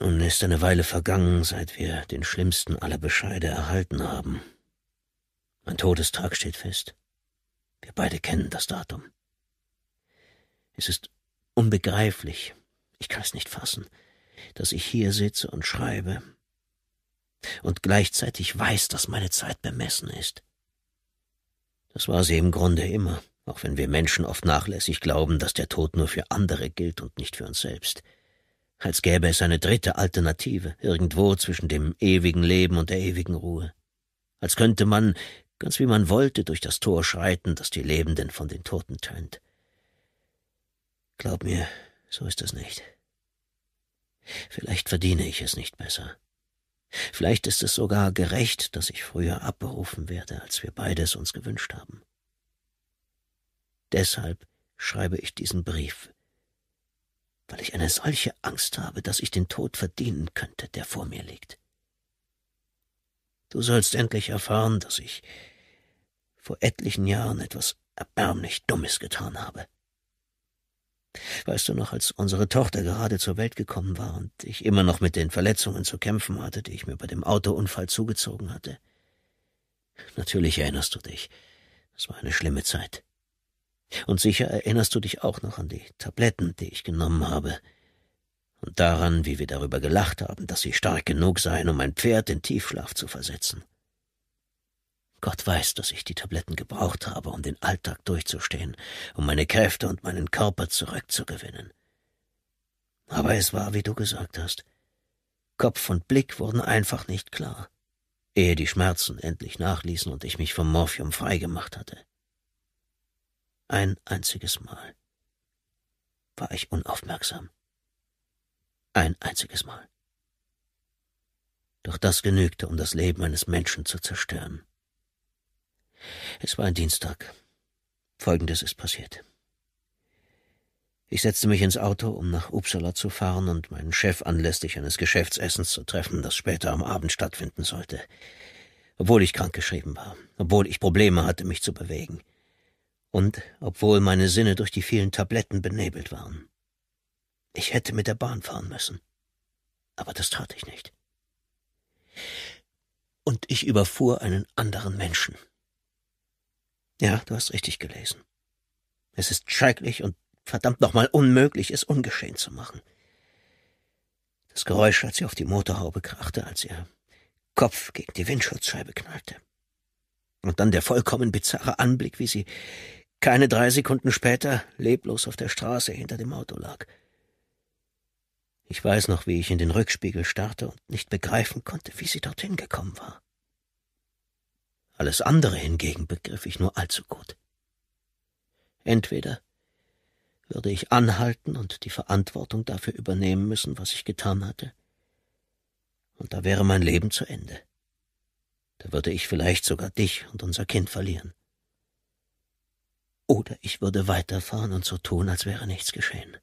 Nun ist eine Weile vergangen, seit wir den schlimmsten aller Bescheide erhalten haben. Mein Todestag steht fest. Wir beide kennen das Datum. Es ist unbegreiflich, ich kann es nicht fassen, dass ich hier sitze und schreibe und gleichzeitig weiß, dass meine Zeit bemessen ist. Das war sie im Grunde immer, auch wenn wir Menschen oft nachlässig glauben, dass der Tod nur für andere gilt und nicht für uns selbst als gäbe es eine dritte Alternative, irgendwo zwischen dem ewigen Leben und der ewigen Ruhe. Als könnte man, ganz wie man wollte, durch das Tor schreiten, das die Lebenden von den Toten trennt. Glaub mir, so ist es nicht. Vielleicht verdiene ich es nicht besser. Vielleicht ist es sogar gerecht, dass ich früher abberufen werde, als wir beides uns gewünscht haben. Deshalb schreibe ich diesen Brief weil ich eine solche Angst habe, dass ich den Tod verdienen könnte, der vor mir liegt. Du sollst endlich erfahren, dass ich vor etlichen Jahren etwas erbärmlich Dummes getan habe. Weißt du noch, als unsere Tochter gerade zur Welt gekommen war und ich immer noch mit den Verletzungen zu kämpfen hatte, die ich mir bei dem Autounfall zugezogen hatte? Natürlich erinnerst du dich. Es war eine schlimme Zeit. Und sicher erinnerst du dich auch noch an die Tabletten, die ich genommen habe. Und daran, wie wir darüber gelacht haben, dass sie stark genug seien, um ein Pferd in Tiefschlaf zu versetzen. Gott weiß, dass ich die Tabletten gebraucht habe, um den Alltag durchzustehen, um meine Kräfte und meinen Körper zurückzugewinnen. Aber es war, wie du gesagt hast, Kopf und Blick wurden einfach nicht klar, ehe die Schmerzen endlich nachließen und ich mich vom Morphium freigemacht hatte. Ein einziges Mal war ich unaufmerksam. Ein einziges Mal. Doch das genügte, um das Leben eines Menschen zu zerstören. Es war ein Dienstag. Folgendes ist passiert. Ich setzte mich ins Auto, um nach Uppsala zu fahren und meinen Chef anlässlich eines Geschäftsessens zu treffen, das später am Abend stattfinden sollte. Obwohl ich krankgeschrieben war, obwohl ich Probleme hatte, mich zu bewegen und obwohl meine Sinne durch die vielen Tabletten benebelt waren. Ich hätte mit der Bahn fahren müssen. Aber das tat ich nicht. Und ich überfuhr einen anderen Menschen. Ja, du hast richtig gelesen. Es ist schrecklich und verdammt nochmal unmöglich, es ungeschehen zu machen. Das Geräusch, als sie auf die Motorhaube krachte, als ihr Kopf gegen die Windschutzscheibe knallte. Und dann der vollkommen bizarre Anblick, wie sie keine drei Sekunden später leblos auf der Straße hinter dem Auto lag. Ich weiß noch, wie ich in den Rückspiegel starrte und nicht begreifen konnte, wie sie dorthin gekommen war. Alles andere hingegen begriff ich nur allzu gut. Entweder würde ich anhalten und die Verantwortung dafür übernehmen müssen, was ich getan hatte, und da wäre mein Leben zu Ende. Da würde ich vielleicht sogar dich und unser Kind verlieren. Oder ich würde weiterfahren und so tun, als wäre nichts geschehen.